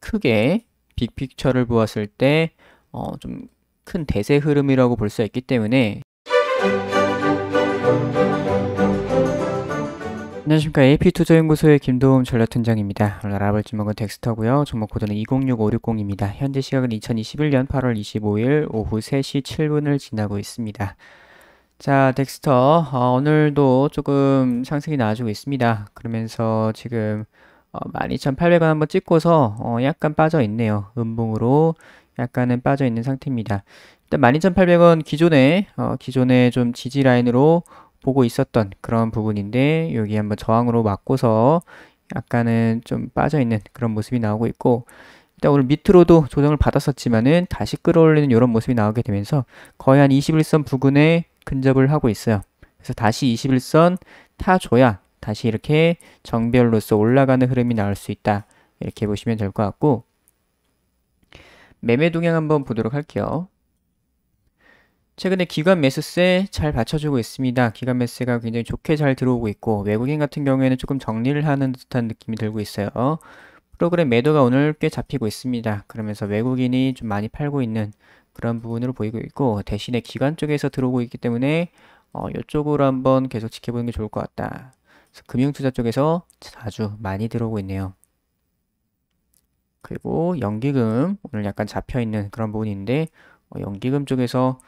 크게 빅픽처를 보았을 때 어, 좀큰 대세 흐름이라고 볼 수 있기 때문에 안녕하십니까. AP투자연구소의 김도움 전략팀장입니다. 오늘 알아볼 종목은 덱스터고요. 종목 코드는 206560입니다. 현재 시각은 2021년 8월 25일 오후 3시 7분을 지나고 있습니다. 자, 덱스터 어, 오늘도 조금 상승이 나와주고 있습니다. 그러면서 지금 12,800원 어, 한번 찍고서 어, 약간 빠져 있네요. 음봉으로 약간은 빠져 있는 상태입니다. 일단 12,800원 기존에 어, 기존에 좀 지지 라인으로 보고 있었던 그런 부분인데 여기 한번 저항으로 맞고서 약간은 좀 빠져 있는 그런 모습이 나오고 있고 일단 오늘 밑으로도 조정을 받았었지만은 다시 끌어올리는 이런 모습이 나오게 되면서 거의 한 21선 부근에 근접을 하고 있어요. 그래서 다시 21선 타줘야 다시 이렇게 정별로서 올라가는 흐름이 나올 수 있다. 이렇게 보시면 될 것 같고 매매 동향 한번 보도록 할게요. 최근에 기관 매수세 잘 받쳐주고 있습니다. 기관 매수세가 굉장히 좋게 잘 들어오고 있고 외국인 같은 경우에는 조금 정리를 하는 듯한 느낌이 들고 있어요. 프로그램 매도가 오늘 꽤 잡히고 있습니다. 그러면서 외국인이 좀 많이 팔고 있는 그런 부분으로 보이고 있고 대신에 기관 쪽에서 들어오고 있기 때문에 어, 이쪽으로 한번 계속 지켜보는 게 좋을 것 같다. 금융투자 쪽에서 자주 많이 들어오고 있네요. 그리고 연기금 오늘 약간 잡혀있는 그런 부분인데 어, 연기금 쪽에서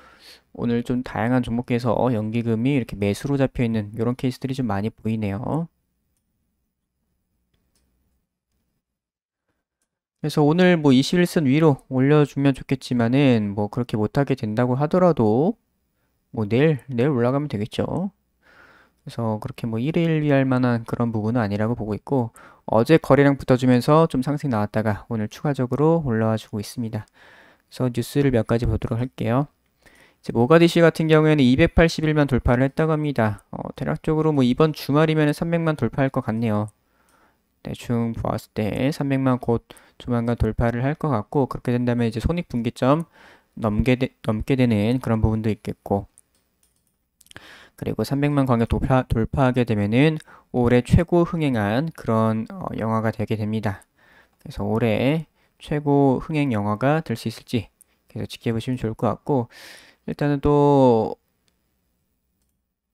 오늘 좀 다양한 종목에서 어, 연기금이 이렇게 매수로 잡혀있는 이런 케이스들이 좀 많이 보이네요. 그래서 오늘 뭐 21선 위로 올려주면 좋겠지만은 뭐 그렇게 못하게 된다고 하더라도 뭐 내일 내일 올라가면 되겠죠. 그래서 그렇게 뭐 1일 위할 만한 그런 부분은 아니라고 보고 있고 어제 거래량 붙어주면서 좀 상승 나왔다가 오늘 추가적으로 올라와 주고 있습니다. 그래서 뉴스를 몇 가지 보도록 할게요. 이제 모가디시 같은 경우에는 281만 돌파를 했다고 합니다. 어, 대략적으로 뭐 이번 주말이면 300만 돌파할 것 같네요. 대충 네, 보았을 때 300만 곧 조만간 돌파를 할 것 같고 그렇게 된다면 이제 손익분기점 넘게 되, 넘게 되는 그런 부분도 있겠고 그리고 300만 관객 돌파, 돌파하게 되면은 올해 최고 흥행한 그런 어, 영화가 되게 됩니다. 그래서 올해 최고 흥행 영화가 될 수 있을지 계속 지켜보시면 좋을 것 같고 일단은 또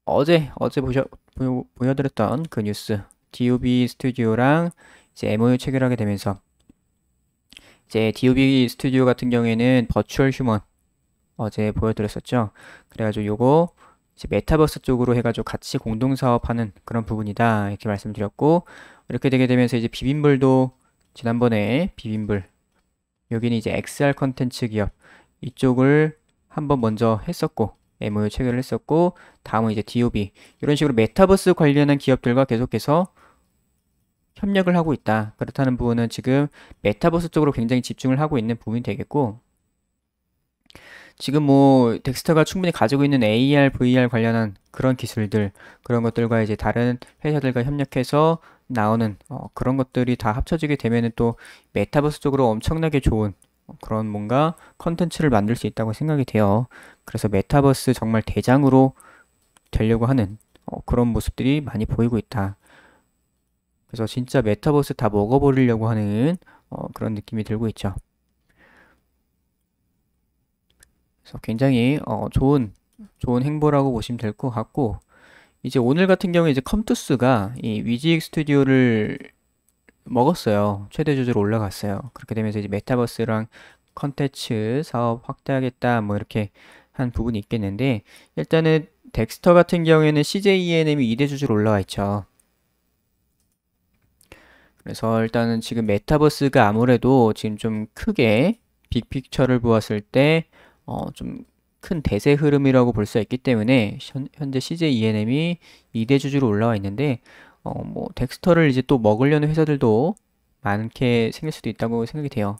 어제 어제 보셔, 보 보여드렸던 그 뉴스 DOB 스튜디오랑 이제 MOU 체결하게 되면서 이제 DOB 스튜디오 같은 경우에는 버추얼 휴먼 어제 보여드렸었죠. 그래가지고 요거 메타버스 쪽으로 해가지고 같이 공동 사업하는 그런 부분이다 이렇게 말씀드렸고 이렇게 되게 되면서 이제 비빔불도 지난번에 비빔불 여기는 이제 XR 컨텐츠 기업 이쪽을 한번 먼저 했었고 MOU 체결을 했었고 다음은 이제 DOB 이런 식으로 메타버스 관련한 기업들과 계속해서 협력을 하고 있다. 그렇다는 부분은 지금 메타버스 쪽으로 굉장히 집중을 하고 있는 부분이 되겠고 지금 뭐 덱스터가 충분히 가지고 있는 AR, VR 관련한 그런 기술들 그런 것들과 이제 다른 회사들과 협력해서 나오는 어, 그런 것들이 다 합쳐지게 되면은 또 메타버스 쪽으로 엄청나게 좋은 어, 그런 뭔가 컨텐츠를 만들 수 있다고 생각이 돼요. 그래서 메타버스 정말 대장으로 되려고 하는 어, 그런 모습들이 많이 보이고 있다. 그래서 진짜 메타버스 다 먹어버리려고 하는 어, 그런 느낌이 들고 있죠. 그래서 굉장히 어, 좋은 좋은 행보라고 보시면 될 것 같고 이제 오늘 같은 경우에 이제 컴투스가 이 위지익 스튜디오를 먹었어요. 최대 주주로 올라갔어요. 그렇게 되면서 이제 메타버스랑 컨텐츠 사업 확대하겠다 뭐 이렇게 한 부분이 있겠는데 일단은 덱스터 같은 경우에는 CJENM이 2대 주주로 올라와 있죠. 그래서 일단은 지금 메타버스가 아무래도 지금 좀 크게 빅픽처를 보았을 때 어, 좀 큰 대세 흐름이라고 볼 수 있기 때문에 현재 CJ ENM이 2대 주주로 올라와 있는데 어, 뭐 덱스터를 이제 또 먹으려는 회사들도 많게 생길 수도 있다고 생각이 돼요.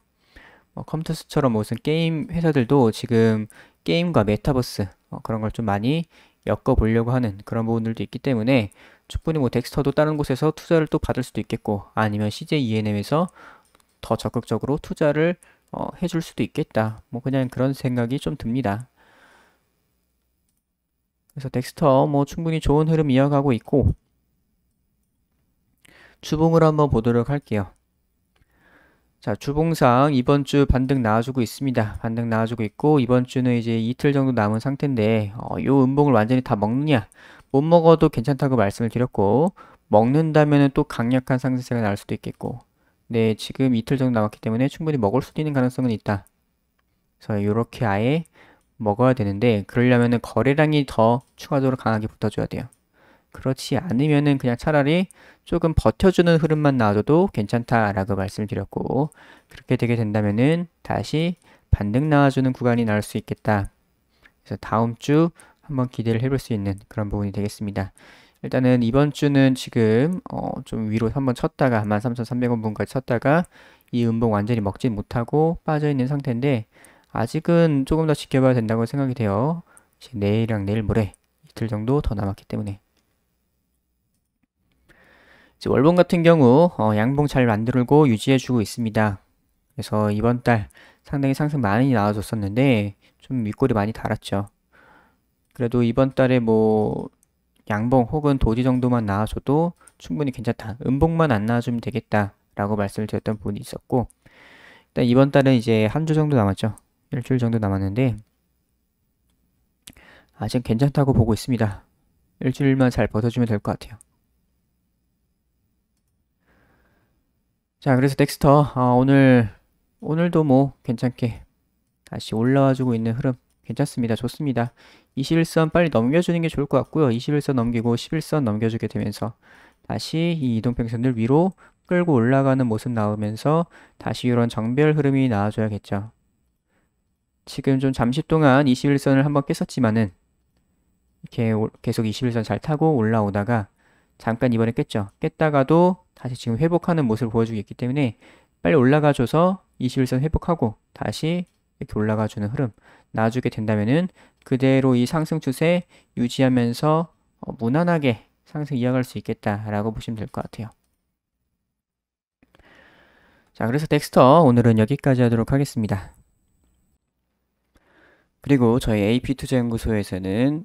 어, 컴퓨터스처럼 무슨 게임 회사들도 지금 게임과 메타버스 어, 그런 걸 좀 많이 엮어보려고 하는 그런 부분들도 있기 때문에 충분히 뭐 덱스터도 다른 곳에서 투자를 또 받을 수도 있겠고 아니면 CJ ENM에서 더 적극적으로 투자를 어, 해줄 수도 있겠다. 뭐 그냥 그런 생각이 좀 듭니다. 그래서 덱스터 뭐 충분히 좋은 흐름 이어가고 있고 주봉을 한번 보도록 할게요. 자, 주봉상 이번 주 반등 나와주고 있습니다. 반등 나와주고 있고 이번 주는 이제 이틀 정도 남은 상태인데 어, 요 음봉을 완전히 다 먹느냐? 못 먹어도 괜찮다고 말씀을 드렸고 먹는다면 또 강력한 상승세가 날 수도 있겠고 네, 지금 이틀 정도 남았기 때문에 충분히 먹을 수도 있는 가능성은 있다. 그래서 이렇게 아예 먹어야 되는데 그러려면 거래량이 더 추가적으로 강하게 붙어줘야 돼요. 그렇지 않으면은 그냥 차라리 조금 버텨주는 흐름만 나와줘도 괜찮다라고 말씀드렸고 을 그렇게 되게 된다면은 다시 반등 나와주는 구간이 나올 수 있겠다. 그래서 다음 주 한번 기대를 해볼 수 있는 그런 부분이 되겠습니다. 일단은 이번 주는 지금 어, 좀 위로 한번 쳤다가 13,300원 분까지 쳤다가 이 음봉 완전히 먹지 못하고 빠져있는 상태인데 아직은 조금 더 지켜봐야 된다고 생각이 돼요. 내일이랑 내일 모레 이틀 정도 더 남았기 때문에 월봉 같은 경우 어, 양봉 잘 만들고 유지해주고 있습니다. 그래서 이번 달 상당히 상승 많이 나와줬었는데 좀 윗골이 많이 달았죠. 그래도 이번 달에 뭐 양봉 혹은 도지 정도만 나와줘도 충분히 괜찮다. 음봉만 안 나와주면 되겠다. 라고 말씀을 드렸던 부분이 있었고 일단 이번 달은 이제 한 주 정도 남았죠. 일주일 정도 남았는데 아직 괜찮다고 보고 있습니다. 일주일만 잘 버텨주면 될 것 같아요. 자 그래서 덱스터 아, 어, 오늘 오늘도 뭐 괜찮게 다시 올라와주고 있는 흐름 괜찮습니다. 좋습니다. 21선 빨리 넘겨주는 게 좋을 것 같고요. 21선 넘기고 11선 넘겨주게 되면서 다시 이 이동평선을 위로 끌고 올라가는 모습 나오면서 다시 이런 정별 흐름이 나와줘야겠죠. 지금 좀 잠시 동안 21선을 한번 깼었지만은 이렇게 계속 21선 잘 타고 올라오다가 잠깐 이번에 깼죠. 깼다가도 다시 지금 회복하는 모습을 보여주고 있기 때문에 빨리 올라가줘서 21선 회복하고 다시 이렇게 올라가 주는 흐름 놔주게 된다면은 그대로 이 상승 추세 유지하면서 어, 무난하게 상승 이어갈 수 있겠다라고 보시면 될 것 같아요. 자, 그래서 덱스터 오늘은 여기까지 하도록 하겠습니다. 그리고 저희 AP투자연구소에서는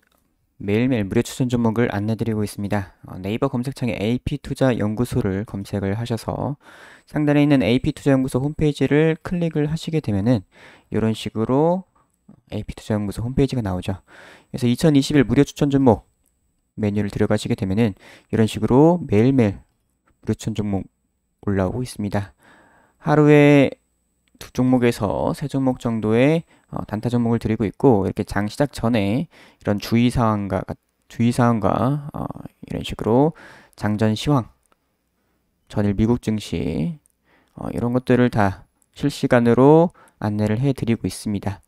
매일매일 무료 추천 종목을 안내드리고 있습니다. 어, 네이버 검색창에 AP투자연구소를 검색을 하셔서 상단에 있는 AP투자연구소 홈페이지를 클릭을 하시게 되면은 이런 식으로 AP투자연구소 홈페이지가 나오죠. 그래서 2021 무료 추천 종목 메뉴를 들어가시게 되면은 이런 식으로 매일매일 무료 추천 종목 올라오고 있습니다. 하루에 두 종목에서 세 종목 정도의 어, 단타 종목을 드리고 있고 이렇게 장 시작 전에 이런 주의 사항과 주의 사항과 어, 이런 식으로 장전 시황, 전일 미국 증시 어, 이런 것들을 다 실시간으로 안내를 해드리고 있습니다.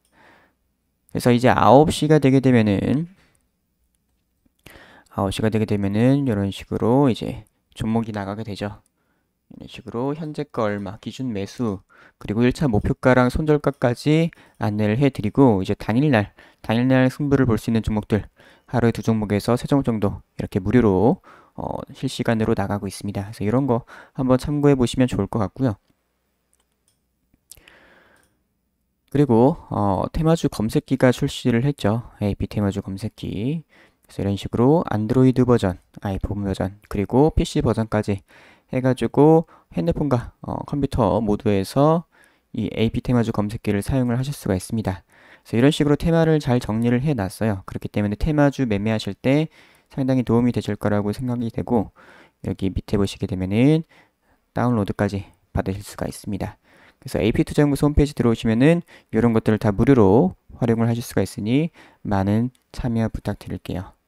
그래서 이제 9시가 되게 되면은 9시가 되게 되면은 이런 식으로 이제 종목이 나가게 되죠. 이런 식으로 현재 거 얼마, 기준 매수, 그리고 1차 목표가랑 손절가까지 안내를 해드리고 이제 당일날, 당일날 승부를 볼 수 있는 종목들 하루에 두 종목에서 세 종목 정도 이렇게 무료로 어, 실시간으로 나가고 있습니다. 그래서 이런 거 한번 참고해 보시면 좋을 것 같고요. 그리고 어, 테마주 검색기가 출시를 했죠. AP 테마주 검색기. 그래서 이런 식으로 안드로이드 버전, 아이폰 버전, 그리고 PC 버전까지 해가지고 핸드폰과 어, 컴퓨터 모두에서 이 AP 테마주 검색기를 사용을 하실 수가 있습니다. 그래서 이런 식으로 테마를 잘 정리를 해놨어요. 그렇기 때문에 테마주 매매하실 때 상당히 도움이 되실 거라고 생각이 되고 여기 밑에 보시게 되면은 다운로드까지 받으실 수가 있습니다. 그래서 AP투자연구소 홈페이지 들어오시면은 이런 것들을 다 무료로 활용을 하실 수가 있으니 많은 참여 부탁드릴게요.